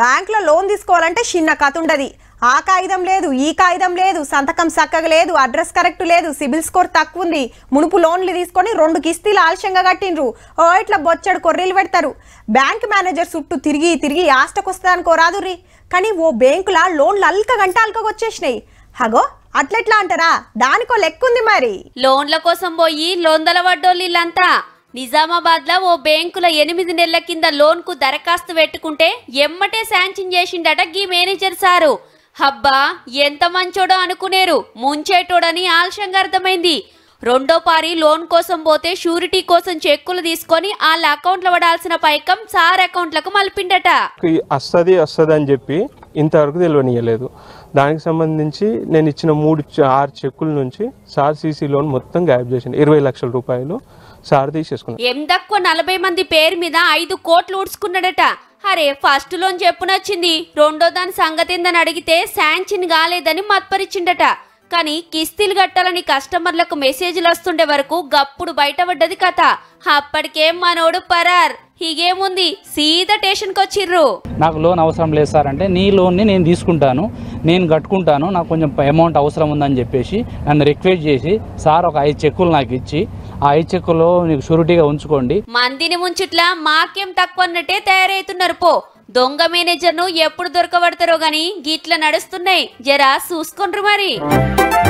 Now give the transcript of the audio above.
బ్యాంకులో లోన్ తీసుకోవాలంటే చిన్న కథ ఉండదు ఆ కాగితం లేదు ఈ కాగితం లేదు సంతకం చక్కగా లేదు అడ్రస్ కరెక్ట్ లేదు సిబిల్ స్కోర్ తక్కువ ఉంది మునుపు లోన్లు తీసుకొని రెండు కిస్తీలు ఆలస్యంగా కట్టిండ్రు ఓ ఇట్లా బొచ్చడు కొర్రీలు పెడతారు బ్యాంక్ మేనేజర్ చుట్టూ తిరిగి తిరిగి రాదు రీ కానీ ఓ బ్యాంకులా లోన్లు అల్క గంట వచ్చేసినాయి హగో అట్లెట్లా అంటారా దానికో లెక్కుంది మరి లోన్ల కోసం పోయి లోందల ఇల్లంతా నిజామాబాద్లో ఓ బ్యాంకులో ఎనిమిది నెలల కింద లోన్కు దరఖాస్తు పెట్టుకుంటే ఎమ్మటే శాంక్షన్ చేసిండట గీ మేనేజర్ సారు హబ్బా ఎంత మంచోడో అనుకునేరు ముంచేటోడని ఆలస్యంగా అర్థమైంది రెండో పారి లోన్ కోసం పోతే షూరిటీ కోసం చెక్కులు తీసుకొని వాళ్ళ అకౌంట్లో పడాల్సిన పైకం సార్ అకౌంట్లకు మలిపిండట అస్తది అస్తది అని చెప్పి ఇంతవరకు తెలియనియలేదు దానికి సంబంధించి నేను ఇచ్చిన మూడు ఆరు చెక్కుల నుంచి సార్ సీసీ లోన్ మొత్తం గ్యాప్ చేసింది ఇరవై లక్షల రూపాయలు సార్ తీసేసుకున్నాడు ఎందక్కో నలభై మంది పేరు మీద ఐదు కోట్లు ఊడ్చుకున్నాడట అరే ఫస్ట్ లోన్ చెప్పునొచ్చింది రెండో దాని సంగతి ఏందని అడిగితే శాంక్షన్ కాలేదని మత్పరిచిండట కానీ కిస్తీలు కట్టాలని కస్టమర్లకు మెసేజ్లు వస్తుండే వరకు గప్పుడు బయటపడ్డది కథ అప్పటికేం మనోడు పరార్ హీగేముంది సీదా స్టేషన్కి వచ్చిర్రు నాకు లోన్ అవసరం లేదు సార్ అంటే నీ లోన్ ని నేను తీసుకుంటాను నేను కట్టుకుంటాను నాకు కొంచెం అమౌంట్ అవసరం ఉందని చెప్పేసి నన్ను రిక్వెస్ట్ చేసి సార్ ఒక ఐదు చెక్కులు నాకు ఇచ్చి ఆ ఐదు చెక్కులో నీకు షూరిటీగా ఉంచుకోండి మందిని ముంచుట్లా మాకేం తక్కువ అన్నట్టే తయారవుతున్నారు పో దొంగ మేనేజర్ ను ఎప్పుడు దొరకబడతారో గాని గిట్ల నడుస్తున్నాయి జరా చూసుకుంటారు మరి